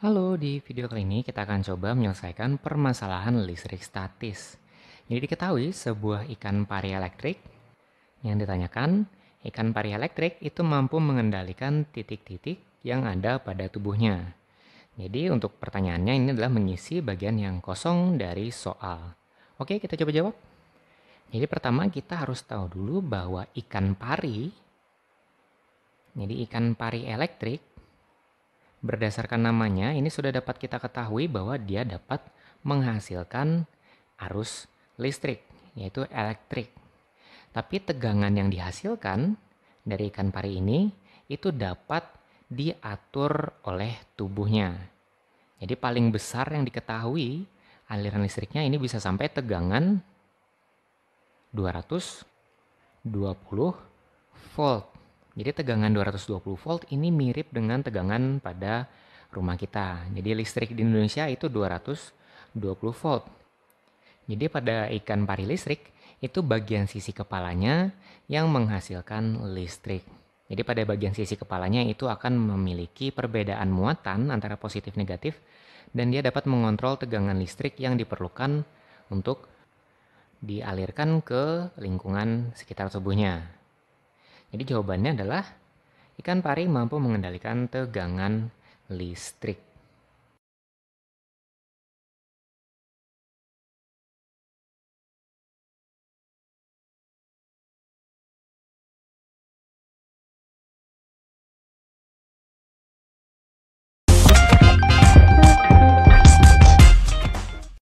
Halo, di video kali ini kita akan coba menyelesaikan permasalahan listrik statis. Jadi diketahui sebuah ikan pari elektrik yang ditanyakan, ikan pari elektrik itu mampu mengendalikan titik-titik yang ada pada tubuhnya. Jadi untuk pertanyaannya ini adalah mengisi bagian yang kosong dari soal. Oke, kita coba jawab. Jadi pertama kita harus tahu dulu bahwa ikan pari, jadi ikan pari elektrik Berdasarkan namanya, ini sudah dapat kita ketahui bahwa dia dapat menghasilkan arus listrik, yaitu elektrik. Tapi tegangan yang dihasilkan dari ikan pari ini itu dapat diatur oleh tubuhnya. Jadi paling besar yang diketahui aliran listriknya ini bisa sampai tegangan 220 volt. Jadi tegangan 220 volt ini mirip dengan tegangan pada rumah kita. Jadi listrik di Indonesia itu 220 volt. Jadi pada ikan pari listrik itu bagian sisi kepalanya yang menghasilkan listrik. Jadi pada bagian sisi kepalanya itu akan memiliki perbedaan muatan antara positif negatif dan dia dapat mengontrol tegangan listrik yang diperlukan untuk dialirkan ke lingkungan sekitar tubuhnya. Jadi jawabannya adalah ikan pari mampu mengendalikan tegangan listrik.